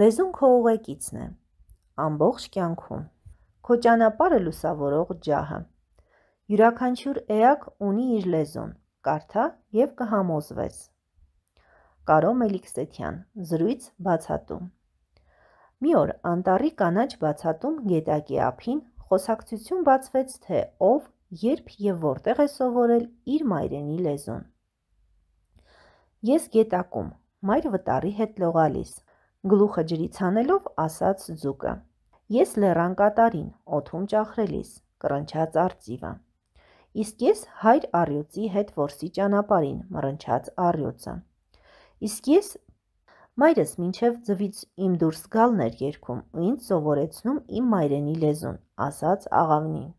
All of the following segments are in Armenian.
Լեզուն քո ուղեկիցն է ամբողջ կյանքում։ Քո ճանապարհը լուսավորող ջահը։ Յուրաքանչյուր էակ ունի իր լեզուն, կարդա եւ կհամոզվես։ Կարո Մելիքսեթյան, զրույց բացատում։ Մի օր անտարի կանաչ բացատում գետակի ափին խոսակցություն բացվեց, թե ով, երբ եւ որտեղ է սովորել իր մայրենի լեզուն։ Ես գետակում, մայր վտարի հետ լողալիս Գլուխը ջրից հանելով ասաց ձուկը. Ես լեռան կատարին, օթում ճախրելիս, կրնչաց արծիվը։ Իսկ ես հայր արյուծի հետ որսի ճանապարին, մռնչաց արյուծը։ Իսկ ես Մայրս մինչև ձվից իմ դուրս գալն էր երկում ու ինձ սովորեցնում իմ մայրենի լեզուն, ասաց աղավնին։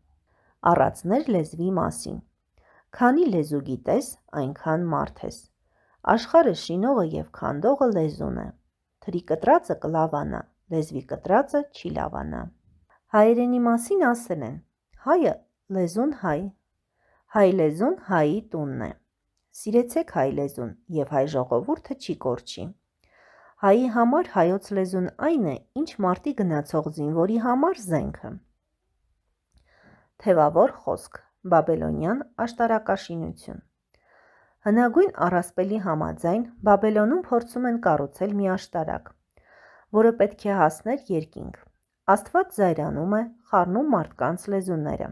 Առածներ լեզվի մասին։ Քանի լեզու գիտես, այնքան մարդ ես։ Աշխարհը շինողը եւ քանդողը լեզուն է։ Թրի կտրածը կլավանա, լեզվի կտրածը չի լավանա։ Հայերենի մասին ասել են. հայը լեզուն հայ, հայ լեզուն հայի տունն է։ Սիրեցեք հայ լեզուն եւ հայ ժողովուրդը չի կորչի։ Հայի համար հայոց լեզուն այն է, ինչ մարտի գնացող զինվորի համար զենքը։ Թևավոր խոսք՝ բաբելոնյան աշտարակաշինություն Հնագույն առասպելի համաձայն Բաբելոնում փորձում են կառուցել մի աշտարակ, որը պետք է հասներ երկինք։ Աստված զայրանում է, խառնում մարդկանց լեզուները։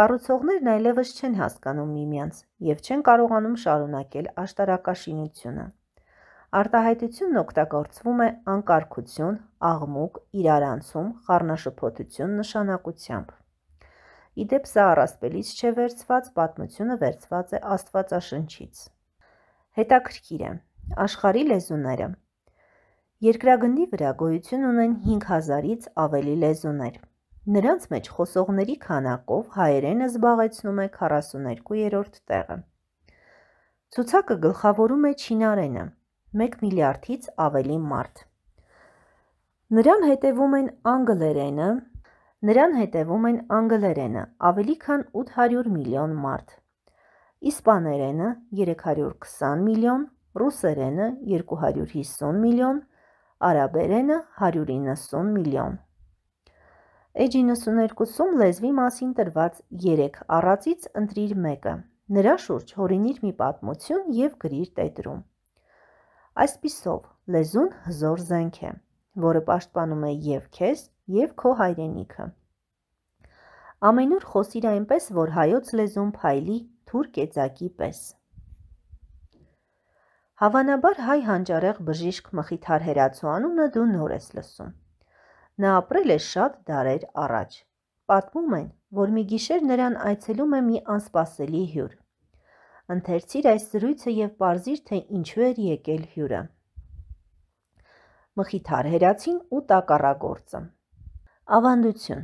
Կառուցողներն այլևս չեն հասկանում միմյանց եւ չեն կարողանում շարունակել աշտարակաշինությունը։ Արտահայտությունն օգտագործվում է անկարգություն, աղմուկ, իրարանցում, խառնաշփոթություն նշանակությամբ։ Իդեպ սա առասպելից չէ վերցված, պատմությունը վերցված է Աստվածաշնչից։ Հետաքրքիր է աշխարհի լեզուները։ Երկրագնդի վրա գոյություն ունեն 5000-ից ավելի լեզուներ։ Նրանց մեջ խոսողների քանակով հայերենը զբաղեցնում է 42-րդ տեղը։ Ցուցակը գլխավորում է չինարենը՝ 1 միլիարդից ավելի մարդ։ Նրան հետևում են անգլերենը, Նրան հետևում են անգլերենը ավելի քան 800 միլիոն մարդ, իսպաներենը 320 միլիոն, ռուսերենը 250 միլիոն, արաբերենը 190 միլիոն։ Էջի 92-ում լեզվի մասին տրված 3 առածից ընտրիր մեկը։ Նրա շուրջ հորինիր մի պատմություն եւ գրիր տետրում։ Այսպիսով, լեզուն հզոր զենք է, որը պաշտպանում է եւ քեզ, և քո հայրենիքը։ Ամենուր խոսիր այնպես, որ հայոց լեզուն փայլի թուր կեծակի պես։ Հավանաբար հայ հանճարեղ բժիշկ Մխիթար Հերացու անունը դու նոր ես լսում։ Նա ապրել է շատ դարեր առաջ։ Պատմում են, որ մի գիշեր նրան այցելում է մի անսպասելի հյուր։ Ընթերցիր այս զրույցը եւ ողրզիր, թե ինչու էր եկել հյուրը։ Մխիթար Հերացին ու տակառագործը։ Ավանդություն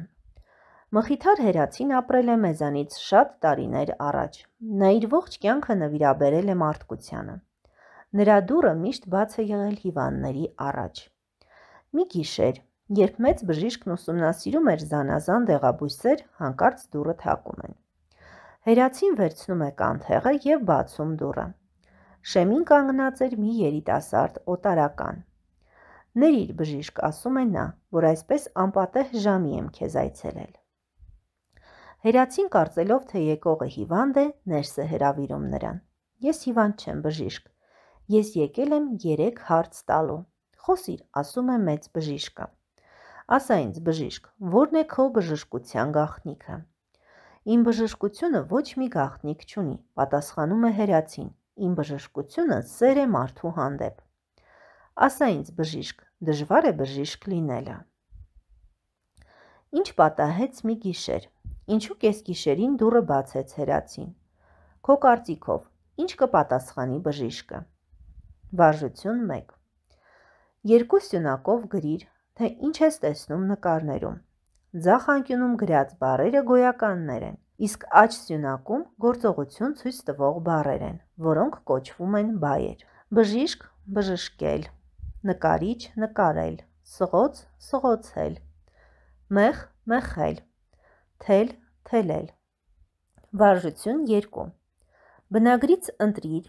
Մխիթար Հերացին ապրել է մեզանից շատ տարիներ առաջ։ Նա իր ողջ կյանքը նվիրաբերել է մարդկությանը։ Նրա դուրը միշտ բաց է եղել հիվանդների առաջ։ Մի գիշեր, երբ մեծ բժիշկն ուսումնասիրում էր զանազան դեղաբույսեր, հանկարծ դուրը թակում են։ Հերացին վերցնում է կանթեղը եւ բացում դուրը։ Շեմին կանգնած էր մի երիտասարդ օտարական, Ներիր բժիշկ, ասում է նա, որ այսպես անպատեհ ժամի եմ քեզ այցելել։ Հերացին կարծելով, թե եկողը հիվանդ է, ներս է հրավիրում նրան։ Ես հիվանդ չեմ բժիշկ։ Ես եկել եմ 3 հարց տալու։ Խոսիր, ասում է մեծ բժիշկը։ Ասա ինձ, բժիշկ, ո՞րն է քո բժշկության գաղտնիքը։ Իմ բժշկությունը ոչ մի գաղտնիք չունի, պատասխանում է հերացին։ Իմ բժշկությունը սեր է մարդու հանդեպ։ Ասա ինձ բժիշկ, դժվար է բժիշկ լինելը։ Ինչ պատահեց մի գիշեր։ Ինչու կես գիշերին դուրը բացեց հերացին։ Քո կարծիքով ինչ կպատասխանի բժիշկը։ Վարժություն 1։ Երկու սյունակով գրիր, թե ինչ ես տեսնում նկարներում։ Ձախ անկյունում գրած բառերը գոյականներ են, իսկ աջ սյունակում գործողություն ցույց տվող բառեր են, որոնք կոչվում են բայեր։ Բժիշկ, բժշկել, նկարիչ նկարել, սղոց սղոցել, մեղ մեղել, թել թելել։ Վարժություն 2 Բնագրից ընտրիր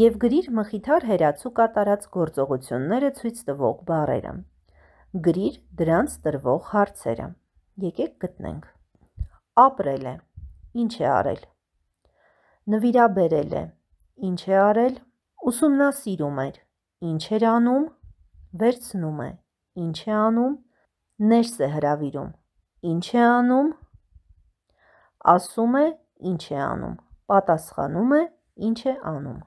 եւ գրիր մխիթար հերացու կատարած գործողությունները ցույց տվող բառերը։ Գրիր դրանց տրվող հարցերը։ Եկեք գտնենք։ Ապրել է։ Ինչ է արել։ Նվիրաբերել է։ Ինչ է արել։ Ուսումնասիրում էր։ Ինչ էր անում վերցնում է, ինչ է անում, ներս է հրավիրում, ինչ է անում, ասում է, ինչ է անում, պատասխանում է, ինչ է անում։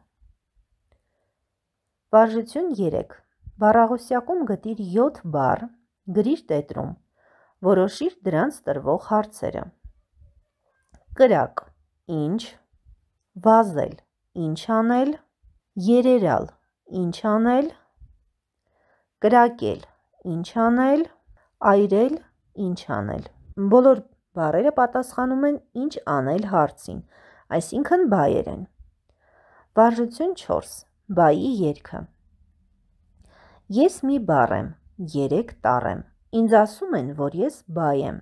Վարժություն 3 Բառաղոսյակում գտիր 7 բառ, գրիր տետրում, որոշիր դրանց տրվող հարցերը։ Կրակ, ինչ, վազել, ինչ անել, երերալ, ինչ անել, կրակել, ինչ անել, այրել, ինչ անել։ Բոլոր բառերը պատասխանում են ինչ անել հարցին, այսինքն բայերեն։ Վարժություն 4. Բայի երգը։ Ես մի բառ եմ, 3 տառ եմ։ Ինձ ասում են, որ ես բայ եմ։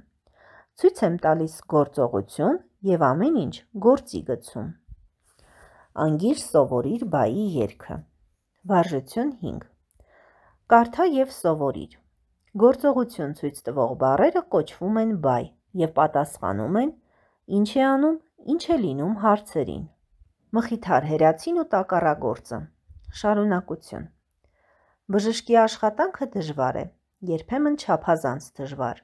Ցույց եմ տալիս գործողություն եւ ամեն ինչ գործի գցում։ Անգիր սովորիր բայի երգը։ Վարժություն 5. Կարդա եւ սովորիր։ Գործողություն ցույց տվող բառերը կոչվում են բայ եւ պատասխանում են ինչ է անում, ինչ է լինում հարցերին։ Մխիթար հերացին ու տակառագործը։ Շարունակություն։ Բժշկի աշխատանքը դժվար է, երբեմն չափազանց դժվար,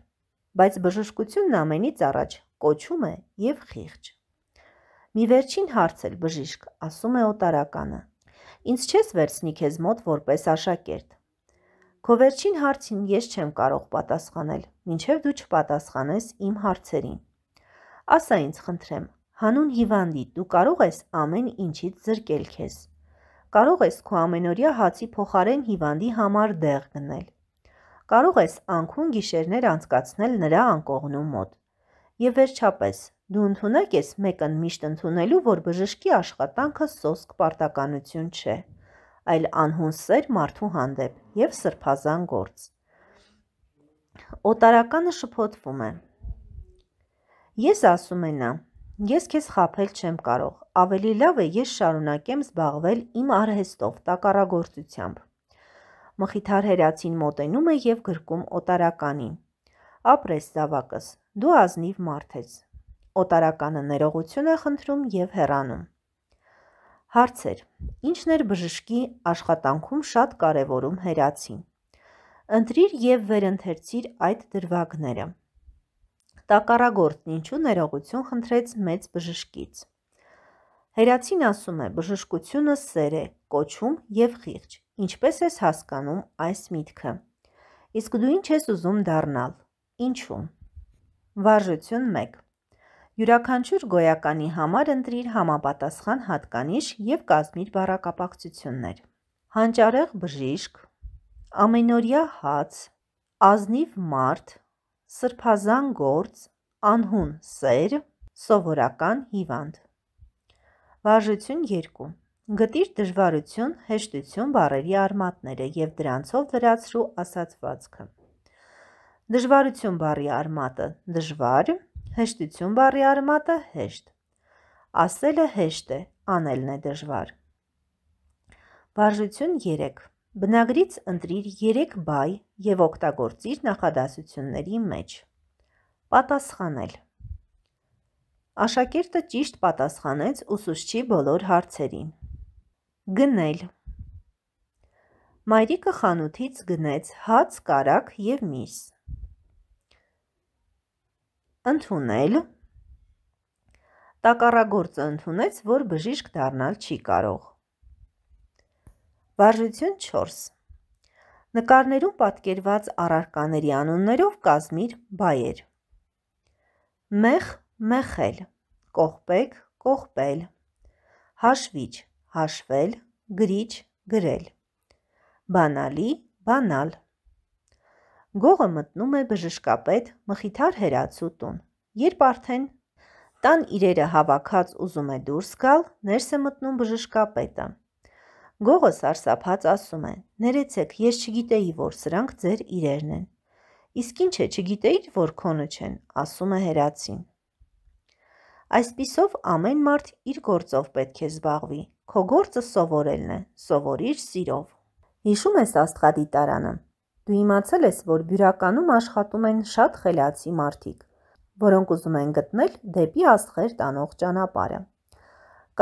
բայց բժշկությունն ամենից առաջ կոչում է եւ խիղճ։ Մի վերջին հարց էլ բժիշկ, ասում է օտարականը։ Ինչ չես վերցնի քեզ մոտ որպես աշակերտ։ Քո վերջին հարցին ես չեմ կարող պատասխանել, մինչև դու չպատասխանես իմ հարցերին։ Ասա ինձ խնդրեմ, հանուն հիվանդի դու կարող ես ամեն ինչից զրկել քեզ։ Կարող ես քո ամենօրյա հացի փոխարեն հիվանդի համար դեղ գնել։ Կարող ես անքուն գիշերներ անցկացնել նրա անկողնու մոտ։ Եվ վերջապես, դու ընդունակ ես մեկն միշտ ընդունելու, որ բժշկի աշխատանքը սոսկ պարտականություն չէ այլ անհուն սեր մարդու հանդեպ եւ սրբազան գործ։ Օտարականը շփոթվում է։ Ես ասում եմ նա, ես քեզ խაფել չեմ կարող։ Ավելի լավ է ես շարունակեմ զբաղվել իմ արհեստով, տակառագործությամբ։ Մխիթար հերացին մոտենում է եւ գրկում օտարականին։ Ապրես զավակս, դու ազնիվ մարդ ես։ Օտարականը ներողություն է խնդրում եւ հեռանում։ Հարցեր. Ինչն էր բժշկի աշխատանքում շատ կարևորում հերացին։ Ընտրիր եւ վերընթերցիր այդ դրվագները։ Տակարագործն ինչու ներողություն խնդրեց մեծ բժշկից։ Հերացին ասում է. բժշկությունը սեր է, կոչում եւ խիղճ։ Ինչպես ես հասկանում այս միտքը։ Իսկ դու ինչ ես ուզում դառնալ։ Ինչու՞։ Վարժություն 1 Յուրաքանչյուր գոյականի համար ընտրիր համապատասխան հատկանիշ և կազմիր բառակապակցություններ։ Հանճարեղ բժիշկ, ամենօրյա հաց, ազնիվ մարդ, սրբազան գործ, անհուն սեր, սովորական հիվանդ։ Վարժություն 2 Գտիր դժվարություն, հեշտություն բառերի արմատները և դրանցով լրացրու ասացվածքը։ Դժվարություն բառի արմատը՝ դժվար, Հեշտություն բառի արմատը հեշտ։ Ասելը հեշտ է, անելն է դժվար։ Վարժություն 3. Բնագրից ընտրիր 3 բայ եւ օգտագործիր նախադասությունների մեջ։ Պատասխանել։ Աշակերտը ճիշտ պատասխանեց ուսուցչի բոլոր հարցերին։ Գնել։ Մայրիկը խանութից գնեց հաց, կարակ եւ միս ընդունել Տակառագործը ընդունեց, որ բժիշկ դառնալ չի կարող։ Վարժություն 4 Նկարներում պատկերված առարկաների անուններով կազմիր բայեր։ Մեղ, մեղել, կողպեք, կողպել, հաշվիչ, հաշվել, գրիչ, գրել, բանալի, բանալ, Գողը մտնում է բժշկապետ մխիթար հերացու տուն։ Երբ արդեն տան իրերը հավաքած ուզում է դուրս գալ, ներս է մտնում բժշկապետը։ Գողը սարսափած ասում է. «Ներեցեք, ես չգիտեի, որ սրանք ձեր իրերն են»։ «Իսկ ինչ է, չգիտեիր, որ քոնը չեն», ասում է հերացին։ Այսպիսով ամեն մարդ իր գործով պետք է զբաղվի։ Քո գործը սովորելն է, սովորիր սիրով։ Հիշում ես աստղադիտարանը Դու իմացել ես, որ բյուրականում աշխատում են շատ խելացի մարդիկ, որոնք ուզում են գտնել դեպի աստղեր տանող ճանապարհը։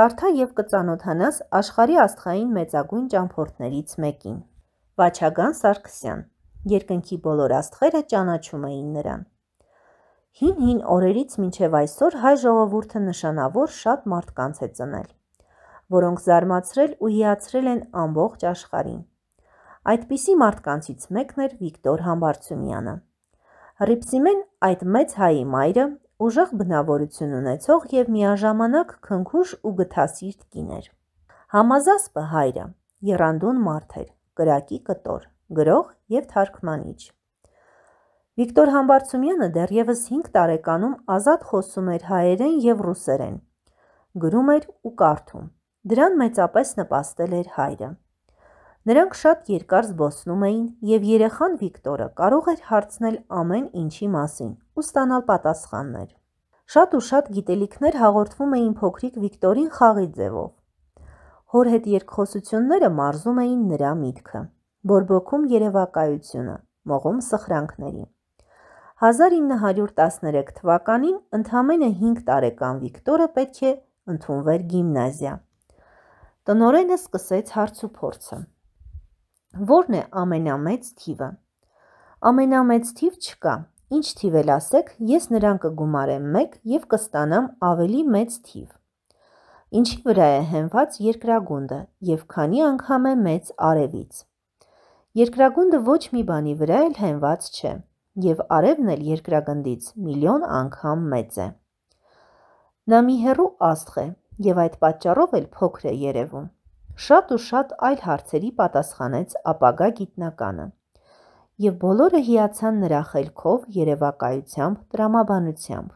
Կարթա եւ կծանոթանաս աշխարհի աստղային մեծագույն ճամփորդներից մեկին։ Վաչագան Սարգսյան։ Երկնքի բոլոր աստղերը ճանաչում էին նրան։ Հին-հին օրերից մինչև այսօր հայ ժողովուրդը նշանավոր շատ մարդկանց է ծնել, որոնք զարմացրել ու հիացրել են ամբողջ աշխարհին։ Այդպիսի մարդկանցից մեկն էր Վիկտոր Համբարձումյանը։ Ռիփսիմեն այդ մեծ հայի մայրը ուժեղ բնավորություն ունեցող եւ միաժամանակ քնքուշ ու գթասիրտ կին էր։ Համազասպը հայրը երանդուն մարդ էր, գրակի կտոր, գրող եւ թարգմանիչ։ Վիկտոր Համբարձումյանը դեռևս 5 տարեկանում ազատ խոսում էր հայերեն եւ ռուսերեն։ Գրում էր ու կարդում։ Դրան մեծապես նպաստել էր հայրը։ Նրանք շատ երկար զբոսնում էին եւ երեխան Վիկտորը կարող էր հարցնել ամեն ինչի մասին ու ստանալ պատասխաններ։ Շատ ու շատ գիտելիքներ հաղորդվում էին փոքրիկ Վիկտորին խաղի ձևով։ Հոր հետ երկխոսությունները մարզում էին նրա միտքը, բորբոքում երևակայությունը, մողում սխրանքների։ 1913 թվականին ընդամենը 5 տարեկան Վիկտորը պետք է ընդունվեր գիմնազիա։ Տնորենը սկսեց հարցուփորձը։ Որն է ամենամեծ թիվը։ Ամենամեծ թիվ չկա։ Ինչ թիվ էլ ասեք, ես նրան կգումարեմ 1 եւ կստանամ ավելի մեծ թիվ։ Ինչի վրա է հենված երկրագունդը եւ քանի անգամ է մեծ արևից։ Երկրագունդը ոչ մի բանի վրա էլ հենված չէ եւ արևն էլ երկրագնդից միլիոն անգամ մեծ է։ Նա մի հերու աստղ է եւ այդ պատճառով էլ փոքր է երևում շատ ու շատ այլ հարցերի պատասխանեց ապագա գիտնականը։ Եվ բոլորը հիացան նրա խելքով, երևակայությամբ, տրամաբանությամբ։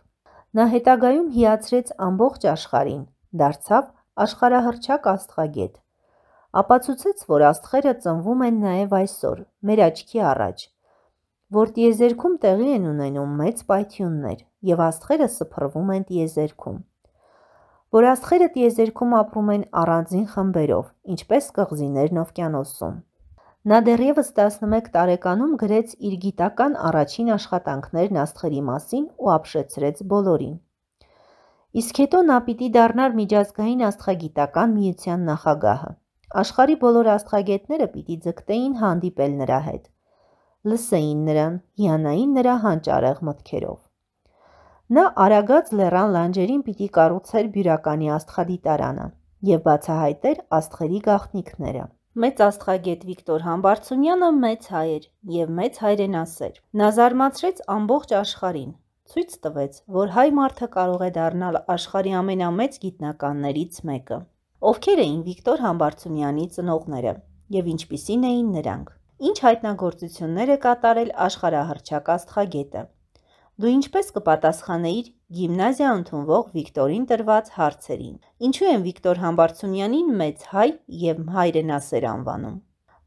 Նա հետագայում հիացրեց ամբողջ աշխարհին, դարձավ աշխարհահռչակ աստղագետ։ Ապացուցեց, որ աստղերը ծնվում են նաև այսօր, մեր աչքի առաջ, որ տիեզերքում տեղի են ունենում մեծ պայթյուններ, եւ աստղերը սփռվում են տիեզերքում որ աստղերը տիեզերքում ապրում են առանձին խմբերով, ինչպես կղզիներն օվկիանոսում։ Նա դեռևս 11 տարեկանում գրեց իր գիտական առաջին աշխատանքներն աստղերի մասին ու ապշեցրեց բոլորին։ Իսկ հետո նա պիտի դառնար միջազգային աստղագիտական միության նախագահը։ Աշխարի բոլոր աստղագետները պիտի ձգտեին հանդիպել նրա հետ։ Լսեին նրան, հիանային նրա հանճարեղ մտքերով։ Նա արագած լեռան լանջերին պիտի կառուցեր բյուրականի աստղադիտարանը եւ բացահայտեր աստղերի գաղտնիքները։ Մեծ աստղագետ Վիկտոր Համբարձումյանը մեծ հայ էր եւ մեծ հայրենասեր։ Նա զարմացրեց ամբողջ աշխարհին, ցույց տվեց, որ հայ մարդը կարող է դառնալ աշխարհի ամենամեծ գիտնականներից մեկը։ Ովքեր էին Վիկտոր Համբարձումյանի ծնողները եւ ինչպիսին էին նրանք։ Ինչ հայտնագործություններ է կատարել աշխարհահռչակ աստղագետը։ Դու ինչպես կպատասխանեիր գիմնազիա ընդունվող Վիկտորին տրված հարցերին։ Ինչու են Վիկտոր Համբարձումյանին մեծ հայ եւ հայրենասեր անվանում։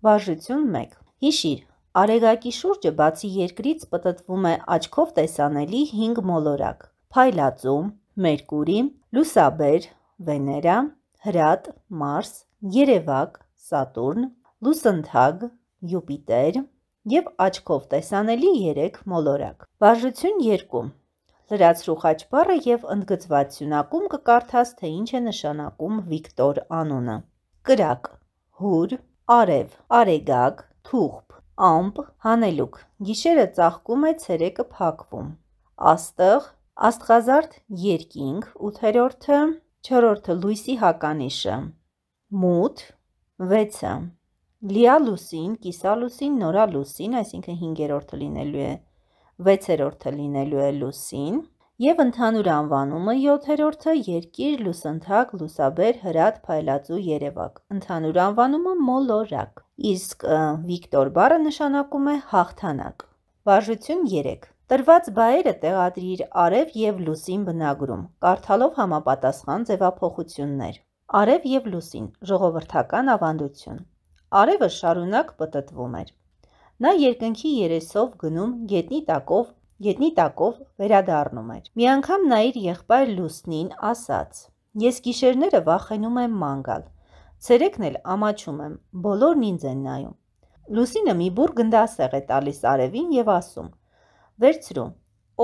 Վարժություն 1։ Հիշիր, Արեգակի շուրջը բացի երկրից պատտվում է աչքով տեսանելի 5 մոլորակ՝ Փայլածում, Մերկուրի, Լուսաբեր, Վեներա, Հրատ, Մարս, Երևակ, Սատուրն, Լուսնթագ, Յուպիտեր, և աչքով տեսանելի երեք մոլորակ։ Վարժություն երկում լրացրու խաչբարը և ընդգծված սյունակում կկարդաս, թե ինչ է նշանակում վիկտոր անունը։ Կրակ, հուր, արև, արեգակ, թուղպ, ամպ, հանելուկ, գիշերը ծաղկում է ծերեկը պակվում։ Աստղ, աստղազարդ երկինք, ութերորդը, չորորդը լույսի հականիշը, մութ, վեցը, լիալուսին, կիսալուսին, նորալուսին, այսինքն 5-րդը լինելու է 6-րդը լինելու է լուսին եւ ընդհանուր անվանումը 7-րդը երկիր, լուսընթակ, լուսաբեր, հրատ, փայլածու, երևակ։ Ընդհանուր անվանումը մոլորակ։ Իսկ Վիկտոր բառը նշանակում է հաղթանակ։ Վարժություն 3 Տրված բայերը տեղադրիր արև եւ լուսին բնագրում, կարդալով համապատասխան ձևափոխություններ։ Արև եւ լուսին՝ ժողովրդական ավանդություն։ Արևը շարունակ պտտվում էր։ Նա երկնքի երեսով գնում գետնի տակով, գետնի տակով վերադառնում էր։ Մի անգամ նա իր եղբայր Լուսնին ասաց. «Ես գիշերները վախենում եմ մանգալ։ Ցերեկն էլ ամաչում եմ, բոլորն ինձ են նայում»։ Լուսինը մի բուր գնդասեղ է տալիս Արևին եւ ասում. «Վերցրու,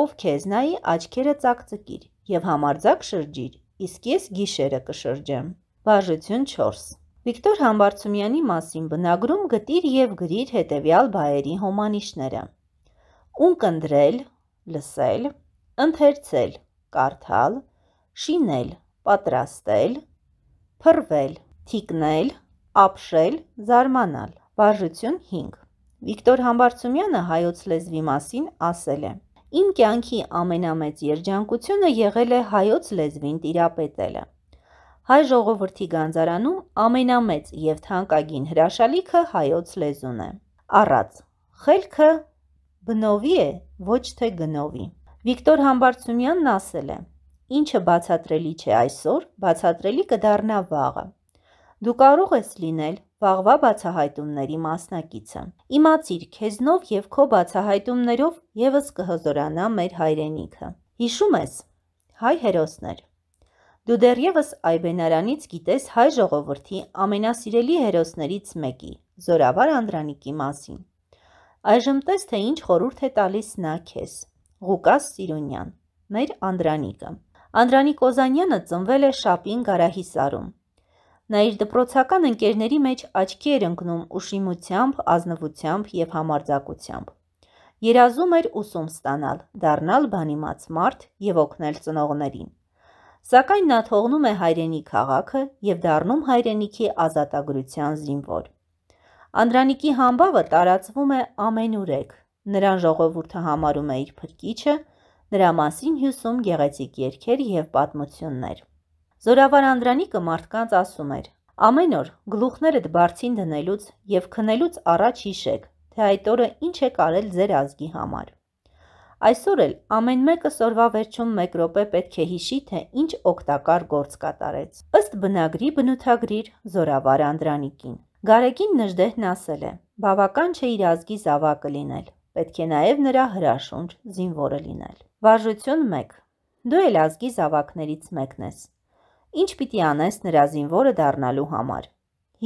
ով քեզ նայի, աչքերը ծակծկիր եւ համարձակ շրջիր, իսկ ես գիշերը կշրջեմ»։ Բաժություն 4 Վիկտոր Համբարձումյանի մասին բնագրում գտիր և գրիր հետևյալ բայերի հոմանիշները. ունկնդրել, լսել, ընթերցել, կարդալ, շինել, պատրաստել, փռվել, թիկնել, ապշել, զարմանալ։ Վարժություն 5։ Վիկտոր Համբարձումյանը հայոց լեզվի մասին ասել է. Իմ կյանքի ամենամեծ երջանկությունը եղել է հայոց լեզվին տիրապետելը հայ ժողովրդի գանձարանում ամենամեծ և թանկագին հրաշալիքը հայոց լեզուն է։ Առած. խելքը բնովի է, ոչ թե գնովի։ Վիկտոր Համբարձումյանն ասել է. Ինչը բացատրելի չէ այսօր, բացատրելի կդառնա վաղը։ Դու կարող ես լինել վաղվա բացահայտումների մասնակիցը։ Իմացիր, քեզնով եւ քո բացահայտումներով եւս կհզորանա մեր հայրենիքը։ Հիշում ես հայ հերոսներ Դու դեռևս Այբենարանից գիտես հայ ժողովրդի ամենասիրելի հերոսներից մեկի՝ Զորավար Անդրանիկի մասին։ Այժմ տես, թե ինչ խորհուրդ է տալիս նա քեզ։ Ղուկաս Սիրունյան, մեր Անդրանիկը։ Անդրանիկ Օզանյանը ծնվել է Շապին Գարահիսարում։ Նա իր դպրոցական ընկերների մեջ աչքի էր ընկնում ուշիմությամբ, ազնվությամբ եւ համարձակությամբ։ Երազում էր ուսում ստանալ, դառնալ բանիմաց մարդ եւ օգնել ծնողներին սակայն նա թողնում է հայրենի քաղաքը եւ դառնում հայրենիքի ազատագրության զինվոր։ Անդրանիկի համբավը տարածվում է ամենուրեք։ Նրան ժողովուրդը համարում է իր փրկիչը, նրա մասին հյուսում գեղեցիկ երգեր եւ պատմություններ։ Զորավար Անդրանիկը մարդկանց ասում էր. Ամեն օր գլուխներդ բարձին դնելուց եւ քնելուց առաջ հիշեք, թե այդ օրը ինչ է կարել ձեր ազգի համար։ Այսօր էլ ամեն մեկը սորվա վերջում մեկ րոպե պետք է հիշի, թե ինչ օգտակար գործ կատարեց։ Ըստ բնագրի բնութագրիր Զորավար Անդրանիկին։ Գարեգին Նժդեհն ասել է. «Բավական չէ իր ազգի զավակը լինել, պետք է նաև նրա հրաշունչ զինվորը լինել»։ Վարժություն 1. Դու էլ ազգի զավակներից մեկն ես։ Ինչ պիտի անես նրա զինվորը դառնալու համար։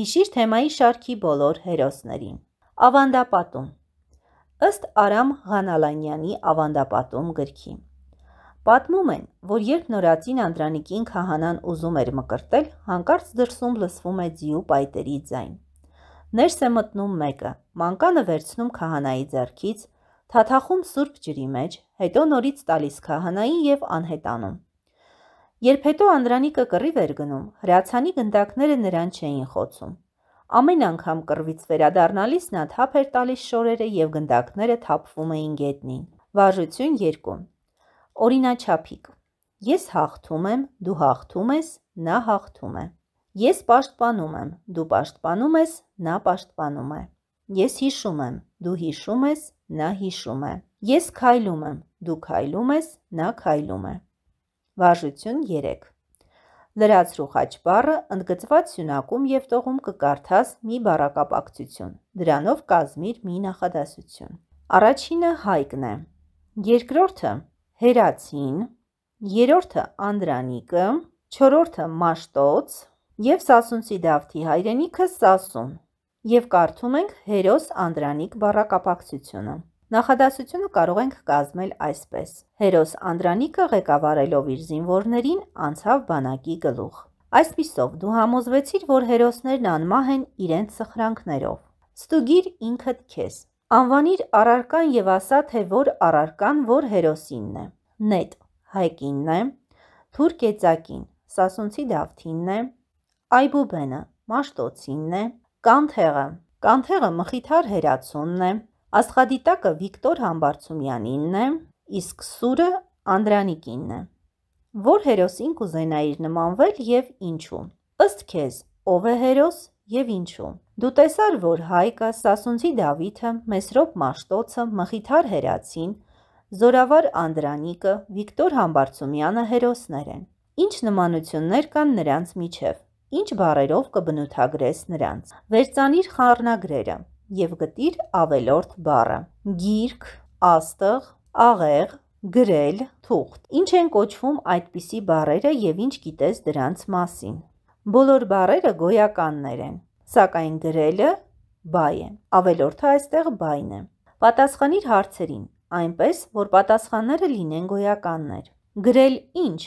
Հիշիր թեմայի շարքի բոլոր հերոսներին։ Ավանդապատում ըստ Արամ Ղանալանյանի ավանդապատում գրքի։ Պատմում են, որ երբ նորածին Անդրանիկին քահանան ուզում էր մկրտել, հանկարծ դրսում լսվում է ձիու պայտերի ձայն։ Ներս է մտնում մեկը, մանկանը վերցնում քահանայի ձեռքից, թաթախում սուրբ ջրի մեջ, հետո նորից տալիս քահանային եւ անհետանում։ Երբ հետո Անդրանիկը կռիվ էր գնում, հրացանի գնդակները նրան չէին խոցում։ Ամեն անգամ կռվից վերադառնալիս նա թափ էր տալիս շորերը եւ գնդակները թափվում էին գետնին։ Վարժություն 2։ Օրինաչափիկ։ Ես հաղթում եմ, դու հաղթում ես, նա հաղթում է։ Ես պաշտպանում եմ, դու պաշտպանում ես, նա պաշտպանում է։ Ես հիշում եմ, դու հիշում ես, նա հիշում է։ Ես քայլում եմ, դու քայլում ես, նա քայլում է։ Վարժություն 3։ Լրացրու խաչբառը ընդգծված սյունակում եւ տողում կկարդաս մի բառակապակցություն։ Դրանով կազմիր մի նախադասություն։ Առաջինը Հայկն է։ Երկրորդը Հերացին, երրորդը Անդրանիկը, չորրորդը Մաշտոց եւ Սասունցի Դավթի հայրենիքը Սասուն։ Եվ կարդում ենք Հերոս Անդրանիկ բառակապակցությունը։ Նախադասությունը կարող ենք կազմել այսպես. Հերոս Անդրանիկը ղեկավարելով իր զինվորներին անցավ բանակի գլուխ։ Այսպիսով դու համոզվեցիր, որ հերոսներն անմահ են իրենց սխրանքներով։ Ստուգիր ինքդ քեզ։ Անվանիր առարկան եւ ասա, թե որ առարկան որ հերոսինն է։ Նետ Հայկինն է, Թուրքեցակին, Սասունցի Դավթինն է, Այբուբենը Մաշտոցինն է, Կանթեղը, Կանթեղը մխիթար հերացունն է, Աստղադիտակը Վիկտոր Համբարձումյանինն է, իսկ Սուրը Անդրանիկինն է։ Որ հերոսին կուզենայիր նմանվել եւ ինչու։ Ըստ քեզ, ով է հերոս եւ ինչու։ Դու տեսար, որ Հայկը, Սասունցի Դավիթը, Մեսրոպ Մաշտոցը, Մխիթար Հերացին, Զորավար Անդրանիկը, Վիկտոր Համբարձումյանը հերոսներ են։ Ինչ նմանություններ կան նրանց միջև։ Ինչ բարերով կբնութագրես նրանց։ Վերցանիր խառնագրերը եւ գտիր ավելորդ բառը։ Գիրք, աստղ, աղեղ, գրել, թուղթ։ Ինչ են կոչվում այդպիսի բառերը եւ ինչ գիտես դրանց մասին։ Բոլոր բառերը գոյականներ են, սակայն գրելը բայ է։ Ավելորդը այստեղ բայն է։ Պատասխանիր հարցերին, այնպես որ պատասխանները լինեն գոյականներ։ Գրել ինչ։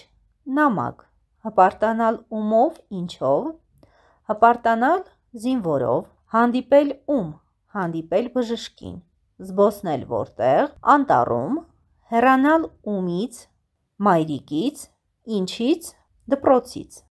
Նամակ։ Հպարտանալ ումով, ինչով։ Հպարտանալ զինվորով։ Հանդիպել ում հանդիպել բժշկին, զբոսնել որտեղ, անտառում, հեռանալ ումից, մայրիկից, ինչից, դպրոցից։